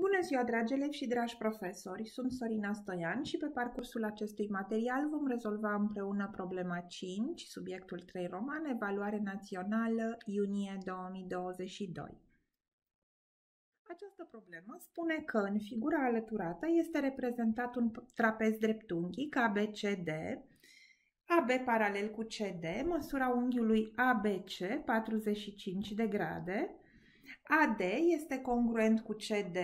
Bună ziua, dragi elevi și dragi profesori! Sunt Sorina Stoian și pe parcursul acestui material vom rezolva împreună problema 5, subiectul 3 roman, evaluare națională, iunie 2022. Această problemă spune că în figura alăturată este reprezentat un trapez dreptunghic ABCD, AB paralel cu CD, măsura unghiului ABC 45 de grade, AD este congruent cu CD,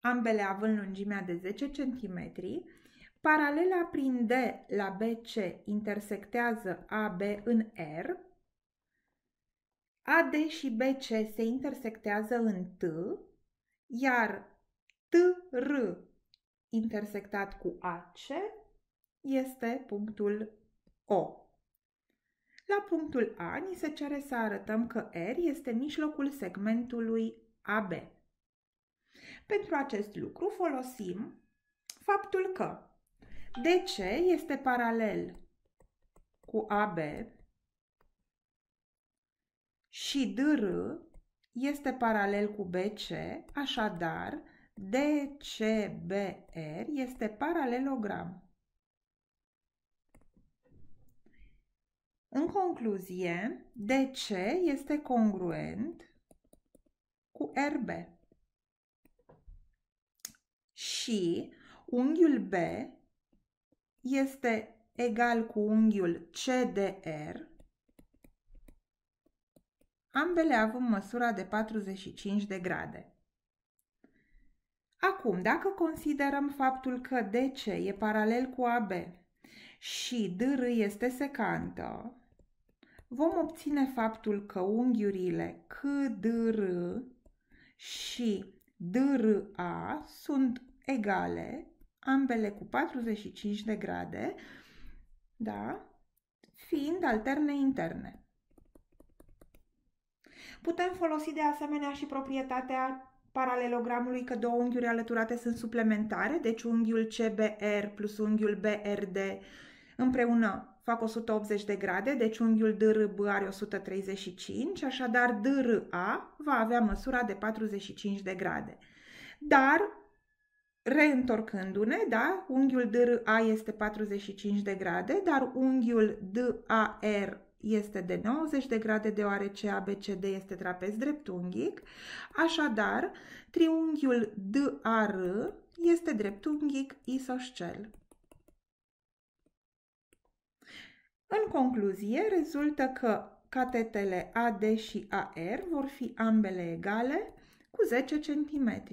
ambele având lungimea de 10 cm, paralela prin D la BC intersectează AB în R, AD și BC se intersectează în T, iar TR intersectat cu AC este punctul O. La punctul A ni se cere să arătăm că R este mijlocul segmentului AB. Pentru acest lucru folosim faptul că DC este paralel cu AB și DR este paralel cu BC, așadar DCBR este paralelogram. În concluzie, de ce este congruent cu RB. Și unghiul B este egal cu unghiul CDR, ambele având măsura de 45 de grade. Acum, dacă considerăm faptul că DC e paralel cu AB și DR este secantă, vom obține faptul că unghiurile C, D, R și D, R, A sunt egale, ambele cu 45 de grade, da? fiind alterne interne. Putem folosi de asemenea și proprietatea paralelogramului că două unghiuri alăturate sunt suplementare, deci unghiul CBR plus unghiul BRD împreună fac 180 de grade, deci unghiul DRB are 135, așadar DRA va avea măsura de 45 de grade. Dar, reîntorcându-ne, da, unghiul DRA este 45 de grade, dar unghiul DAR este de 90 de grade deoarece ABCD este trapez dreptunghic, așadar triunghiul DAR este dreptunghic isoscel. În concluzie, rezultă că catetele AD și AR vor fi ambele egale cu 10 cm.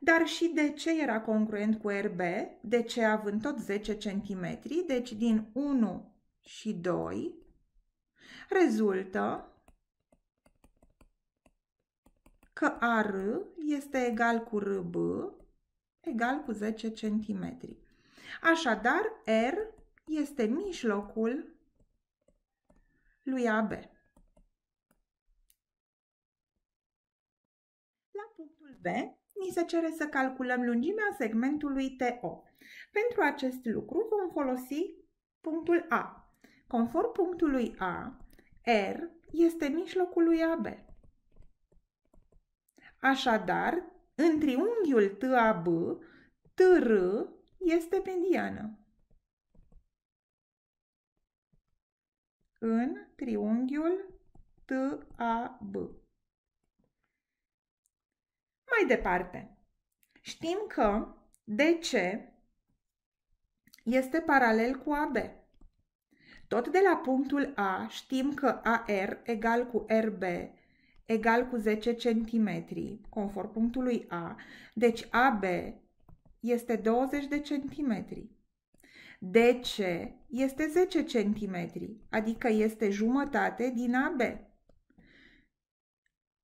Dar și de ce era congruent cu RB, De ce având tot 10 cm, deci din 1 și 2 rezultă că AR este egal cu RB egal cu 10 cm. Așadar, R este mijlocul lui AB. La punctul B ni se cere să calculăm lungimea segmentului TO. Pentru acest lucru vom folosi punctul A. Conform punctului A, R este mijlocul lui AB. Așadar, în triunghiul TAB, TR este mediană. în triunghiul TAB. Mai departe, știm că DC este paralel cu AB. Tot de la punctul A știm că AR egal cu RB egal cu 10 cm, conform punctului A, deci AB este 20 de centimetri. DC este 10 cm, adică este jumătate din AB.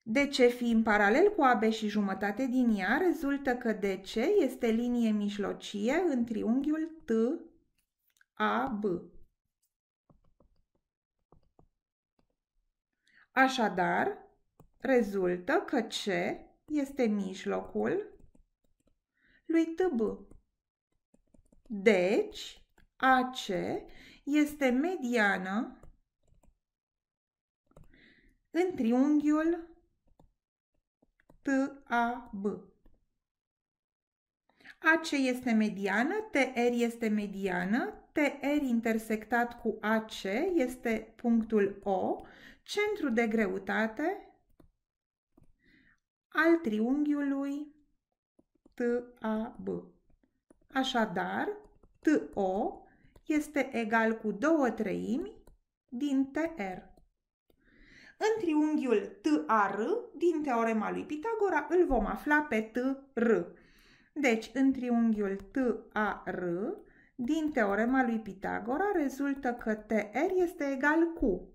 DC fiind paralel cu AB și jumătate din ea, rezultă că DC este linie mijlocie în triunghiul TAB. Așadar, rezultă că C este mijlocul lui TB. Deci, AC este mediană în triunghiul TAB. AC este mediană, TR este mediană, TR intersectat cu AC este punctul O, centru de greutate al triunghiului TAB. Așadar, TO este egal cu 2 treimi din TR. În triunghiul TAR din teorema lui Pitagora îl vom afla pe TR. Deci, în triunghiul TAR din teorema lui Pitagora rezultă că TR este egal cu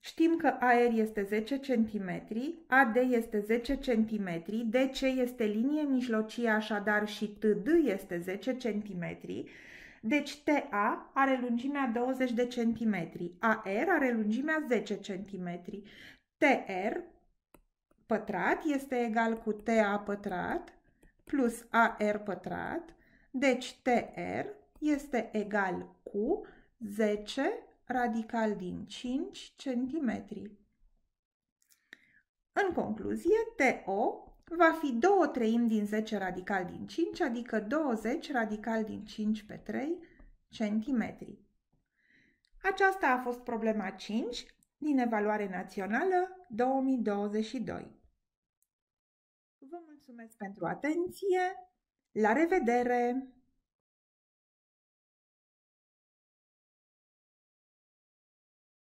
Știm că AR este 10 cm, AD este 10 cm, DC este linie mijlocie, așadar și TD este 10 cm, deci TA are lungimea 20 de centimetri, AR are lungimea 10 centimetri, TR pătrat este egal cu TA pătrat plus AR pătrat, deci TR este egal cu 10 radical din 5 centimetri. În concluzie, TO va fi 2 treimi din 10 radical din 5, adică 20 radical din 5 pe 3 cm. Aceasta a fost problema 5 din evaluare națională 2022. Vă mulțumesc pentru atenție! La revedere!